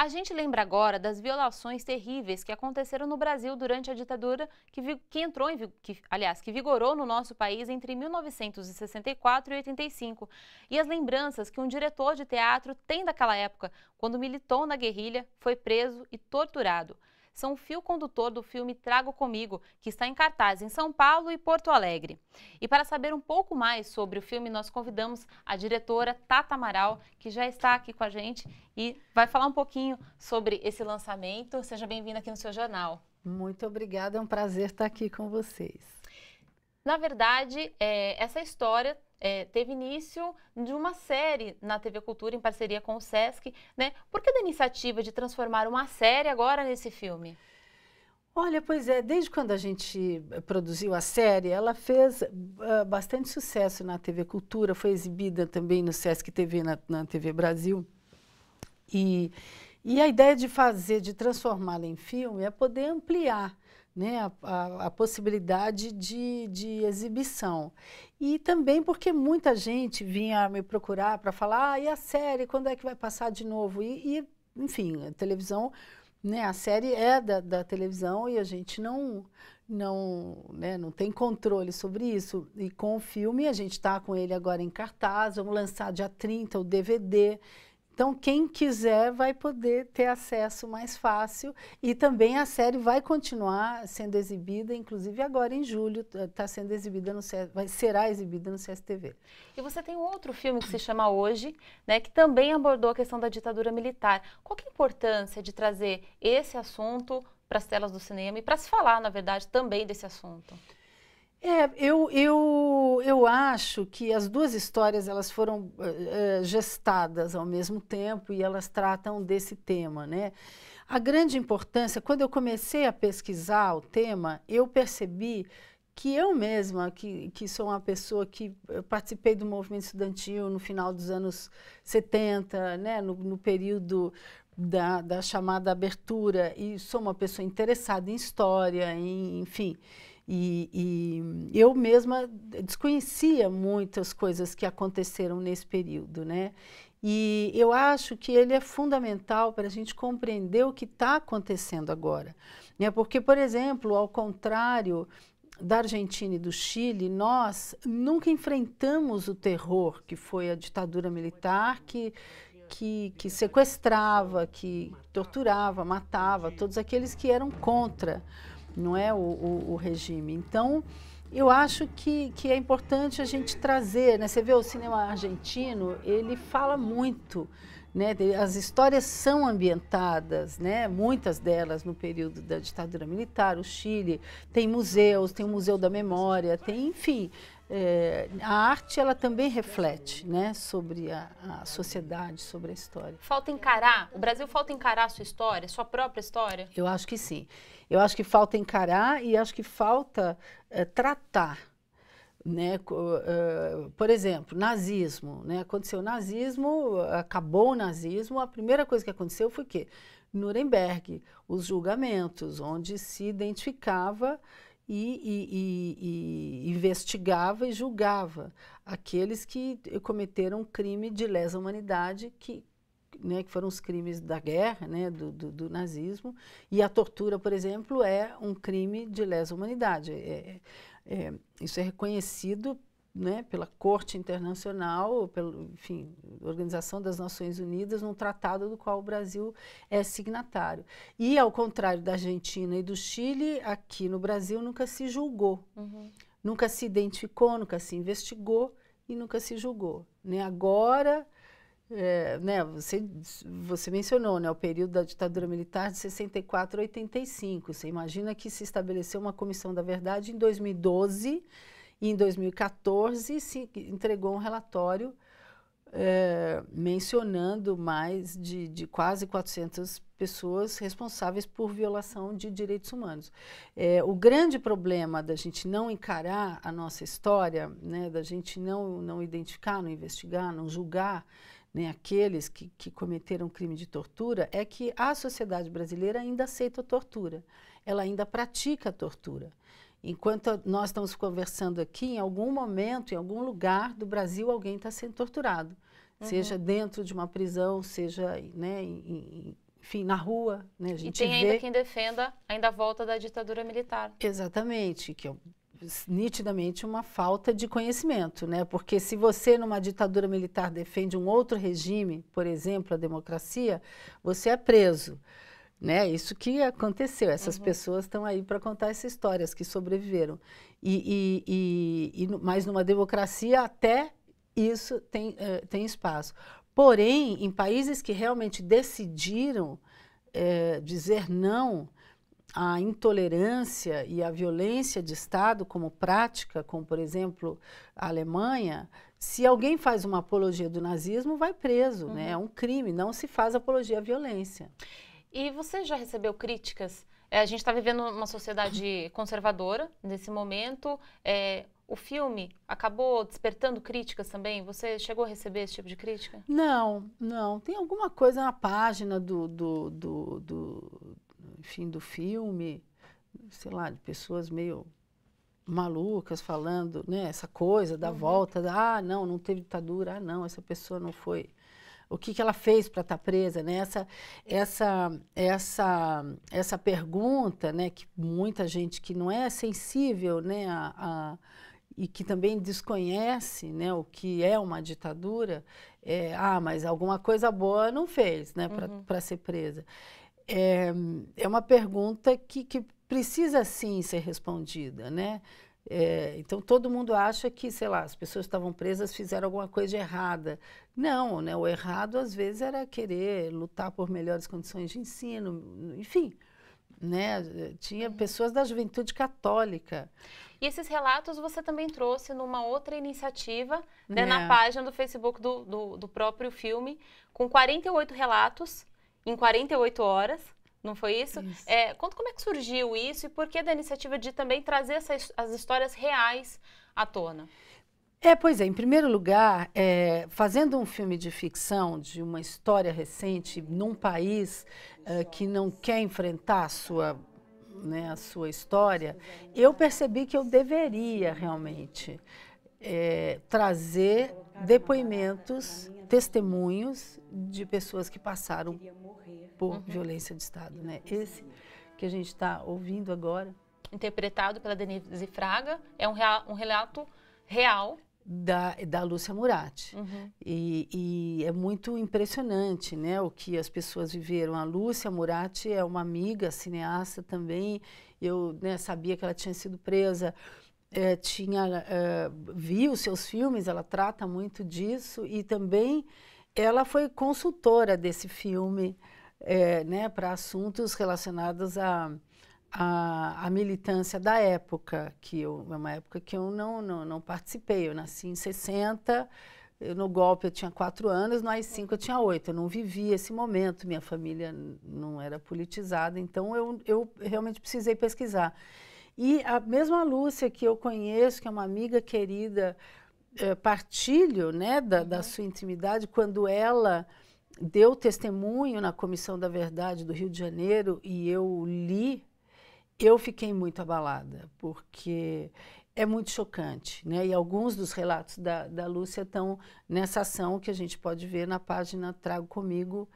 A gente lembra agora das violações terríveis que aconteceram no Brasil durante a ditadura que, que entrou, em, que, aliás, que vigorou no nosso país entre 1964 e 85, e as lembranças que um diretor de teatro tem daquela época, quando militou na guerrilha, foi preso e torturado são o fio condutor do filme Trago Comigo, que está em cartaz em São Paulo e Porto Alegre. E para saber um pouco mais sobre o filme, nós convidamos a diretora Tata Amaral, que já está aqui com a gente e vai falar um pouquinho sobre esse lançamento. Seja bem-vinda aqui no seu jornal. Muito obrigada, é um prazer estar aqui com vocês. Na verdade, é, essa história é, teve início de uma série na TV Cultura em parceria com o Sesc, né? Por que da iniciativa de transformar uma série agora nesse filme? Olha, pois é, desde quando a gente produziu a série, ela fez uh, bastante sucesso na TV Cultura, foi exibida também no Sesc TV, na, na TV Brasil. E, e a ideia de fazer, de transformá-la em filme, é poder ampliar né, a, a, a, possibilidade de, de exibição. E também porque muita gente vinha me procurar para falar, ah, e a série, quando é que vai passar de novo? E, e enfim, a televisão, né, a série é da, da televisão e a gente não, não, né, não tem controle sobre isso. E com o filme, a gente está com ele agora em cartaz, vamos lançar dia 30 o DVD. Então, quem quiser vai poder ter acesso mais fácil. E também a série vai continuar sendo exibida, inclusive agora em julho, está eh, sendo exibida no CS, vai, será exibida no CSTV. E você tem um outro filme que se chama Hoje, né, que também abordou a questão da ditadura militar. Qual que é a importância de trazer esse assunto para as telas do cinema e para se falar, na verdade, também desse assunto? É, eu, eu, eu acho que as duas histórias elas foram uh, gestadas ao mesmo tempo e elas tratam desse tema, né? A grande importância, quando eu comecei a pesquisar o tema, eu percebi que eu mesma, que, que sou uma pessoa que participei do movimento estudantil no final dos anos 70, né, no, no período da, da chamada abertura, e sou uma pessoa interessada em história, em, enfim. E, e, eu mesma desconhecia muitas coisas que aconteceram nesse período, né? E eu acho que ele é fundamental para a gente compreender o que está acontecendo agora. Né? Porque, por exemplo, ao contrário da Argentina e do Chile, nós nunca enfrentamos o terror que foi a ditadura militar, que, que, que sequestrava, que torturava, matava todos aqueles que eram contra não é o, o, o regime. Então, eu acho que, que é importante a gente trazer, né? Você vê o cinema argentino, ele fala muito né, as histórias são ambientadas, né, muitas delas no período da ditadura militar, o Chile, tem museus, tem o Museu da Memória, tem, enfim, é, a arte ela também reflete né, sobre a, a, sociedade, sobre a história. Falta encarar, o Brasil falta encarar a sua história, a sua própria história? Eu acho que sim. Eu acho que falta encarar e acho que falta é, tratar né? por exemplo, nazismo. Né? Aconteceu o nazismo, acabou o nazismo, a primeira coisa que aconteceu foi o quê? Nuremberg, os julgamentos, onde se identificava e, e, e, e investigava e julgava aqueles que cometeram crime de lesa humanidade que né, que foram os crimes da guerra, né, do, do, do, nazismo, e a tortura, por exemplo, é um crime de lesa humanidade. É, é é, isso é reconhecido né, pela Corte Internacional, pela enfim, Organização das Nações Unidas, num tratado do qual o Brasil é signatário. E, ao contrário da Argentina e do Chile, aqui no Brasil nunca se julgou, uhum. nunca se identificou, nunca se investigou e nunca se julgou. Né? Agora é, né, você, você mencionou né, o período da ditadura militar de 64 a 85. Você imagina que se estabeleceu uma comissão da verdade em 2012 e em 2014 se entregou um relatório é, mencionando mais de, de, quase 400 pessoas responsáveis por violação de direitos humanos. É, o grande problema da gente não encarar a nossa história, né, da gente não, não identificar, não investigar, não julgar, né, aqueles que, que cometeram crime de tortura, é que a sociedade brasileira ainda aceita a tortura, ela ainda pratica a tortura. Enquanto nós estamos conversando aqui, em algum momento, em algum lugar do Brasil, alguém está sendo torturado. Uhum. Seja dentro de uma prisão, seja né, em, em, enfim, na rua. Né, a gente e tem ainda vê... quem defenda ainda a volta da ditadura militar. Exatamente, que é nitidamente uma falta de conhecimento, né? Porque se você numa ditadura militar defende um outro regime, por exemplo, a democracia, você é preso, né? Isso que aconteceu. Essas uhum. pessoas estão aí para contar essas histórias que sobreviveram. E, e, e, e mas numa democracia até isso tem uh, tem espaço. Porém, em países que realmente decidiram uh, dizer não a intolerância e a violência de Estado como prática, como por exemplo a Alemanha, se alguém faz uma apologia do nazismo, vai preso, né? uhum. né? É um crime, não se faz apologia à violência. E você já recebeu críticas? É, a gente está vivendo uma sociedade conservadora nesse momento. É, o filme acabou despertando críticas também? Você chegou a receber esse tipo de crítica? Não, não. Tem alguma coisa na página do, do, do, do fim do filme, sei lá, de pessoas meio malucas falando, né, essa coisa da uhum. volta, da, ah, não, não teve ditadura, ah, não, essa pessoa não foi o que, que ela fez para estar tá presa, né? Essa, essa, essa, essa pergunta, né, que muita gente que não é sensível, né, a, a e que também desconhece né, o que é uma ditadura, é, ah, mas alguma coisa boa não fez né, para uhum. ser presa é, é uma pergunta que, que precisa sim ser respondida, né? É, então todo mundo acha que, sei lá, as pessoas estavam presas fizeram alguma coisa errada. Não, né? O errado às vezes era querer lutar por melhores condições de ensino, enfim, né? Tinha uhum. pessoas da juventude católica. E esses relatos você também trouxe numa outra iniciativa, né? É. na página do Facebook do, do, do próprio filme, com 48 relatos em 48 horas. Não foi isso? isso. É, conta como é que surgiu isso e por que da iniciativa de também trazer essas, as histórias reais à tona? É, pois é. Em primeiro lugar, é, fazendo um filme de ficção de uma história recente num país eh, que não quer enfrentar a sua, né, a sua história, eu percebi que eu deveria realmente é, trazer depoimentos testemunhos de pessoas que passaram por uhum. violência de Estado. Né? Esse que a gente está ouvindo agora. Interpretado pela Denise Fraga, é um, um relato real. Da, da Lúcia Murat. Uhum. E, e, é muito impressionante né, o que as pessoas viveram. A Lúcia Murat é uma amiga cineasta também. Eu né, sabia que ela tinha sido presa é, tinha é, viu seus filmes, ela trata muito disso e também ela foi consultora desse filme, é, né, para assuntos relacionados a a, a, militância da época, que eu, é uma época que eu não, não, não, participei. Eu nasci em 60, eu, no golpe eu tinha quatro anos, no AI-5 eu tinha oito. Eu não vivi esse momento, minha família não era politizada, então eu, eu realmente precisei pesquisar. E a mesma Lúcia que eu conheço, que é uma amiga querida, é, partilho né, da, uhum. da sua intimidade, quando ela deu testemunho na Comissão da Verdade do Rio de Janeiro e eu li, eu fiquei muito abalada, porque é muito chocante, né? E alguns dos relatos da, da Lúcia estão nessa ação que a gente pode ver na página Trago Comigo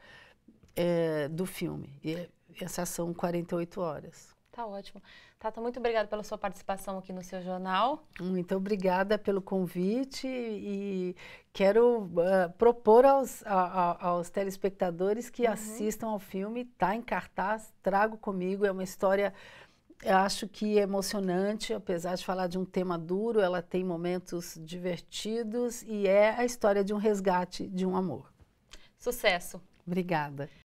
é, do filme. E é, essa ação 48 horas. Tá ótimo. Tata, muito obrigada pela sua participação aqui no seu jornal. Muito obrigada pelo convite e quero uh, propor aos, a, aos telespectadores que uhum. assistam ao filme, está em cartaz, trago comigo, é uma história eu acho que emocionante, apesar de falar de um tema duro, ela tem momentos divertidos e é a história de um resgate de um amor. Sucesso. Obrigada.